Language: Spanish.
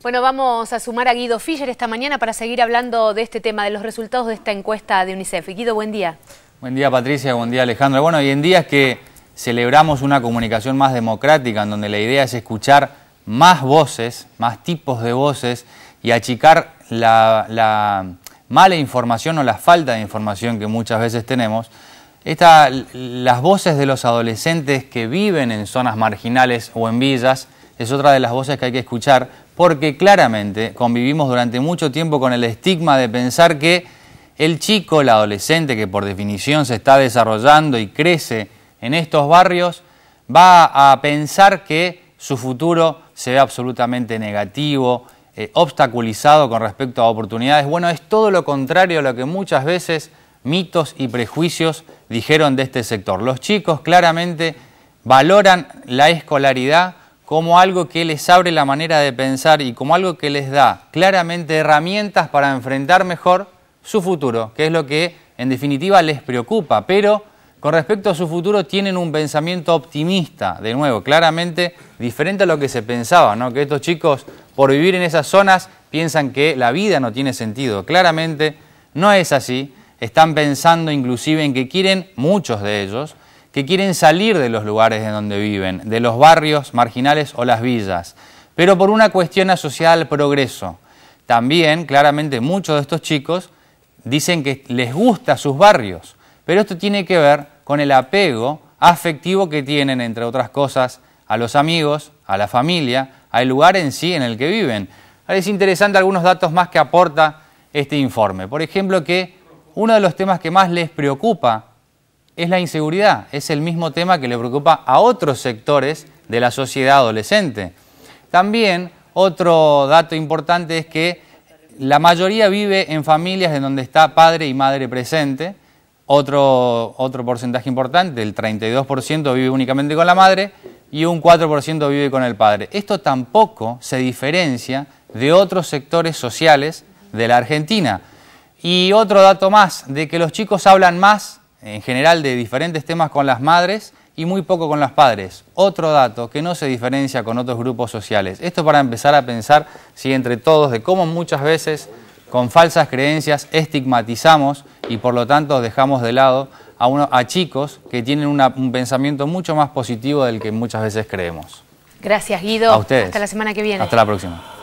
Bueno, vamos a sumar a Guido Fischer esta mañana para seguir hablando de este tema, de los resultados de esta encuesta de UNICEF. Guido, buen día. Buen día Patricia, buen día Alejandro. Bueno, hoy en día es que celebramos una comunicación más democrática en donde la idea es escuchar más voces, más tipos de voces y achicar la, mala información o la falta de información que muchas veces tenemos. Esta, las voces de los adolescentes que viven en zonas marginales o en villas es otra de las voces que hay que escuchar porque claramente convivimos durante mucho tiempo con el estigma de pensar que el chico, el adolescente que por definición se está desarrollando y crece en estos barrios, va a pensar que su futuro se ve absolutamente negativo, eh, obstaculizado con respecto a oportunidades. Bueno, es todo lo contrario a lo que muchas veces mitos y prejuicios dijeron de este sector. Los chicos claramente valoran la escolaridad como algo que les abre la manera de pensar y como algo que les da claramente herramientas para enfrentar mejor su futuro, que es lo que en definitiva les preocupa, pero con respecto a su futuro tienen un pensamiento optimista, de nuevo, claramente diferente a lo que se pensaba, ¿no? que estos chicos por vivir en esas zonas piensan que la vida no tiene sentido, claramente no es así, están pensando inclusive en que quieren, muchos de ellos, que quieren salir de los lugares en donde viven, de los barrios marginales o las villas, pero por una cuestión asociada al progreso. También, claramente, muchos de estos chicos dicen que les gusta sus barrios, pero esto tiene que ver con el apego afectivo que tienen, entre otras cosas, a los amigos, a la familia, al lugar en sí en el que viven. es interesante algunos datos más que aporta este informe. Por ejemplo, que uno de los temas que más les preocupa es la inseguridad. Es el mismo tema que le preocupa a otros sectores de la sociedad adolescente. También otro dato importante es que la mayoría vive en familias en donde está padre y madre presente. Otro, otro porcentaje importante, el 32% vive únicamente con la madre y un 4% vive con el padre. Esto tampoco se diferencia de otros sectores sociales de la Argentina. Y otro dato más, de que los chicos hablan más en general de diferentes temas con las madres y muy poco con los padres. Otro dato que no se diferencia con otros grupos sociales. Esto para empezar a pensar si entre todos de cómo muchas veces con falsas creencias estigmatizamos y por lo tanto dejamos de lado a, uno, a chicos que tienen un pensamiento mucho más positivo del que muchas veces creemos. Gracias Guido. A ustedes. Hasta la semana que viene. Hasta la próxima.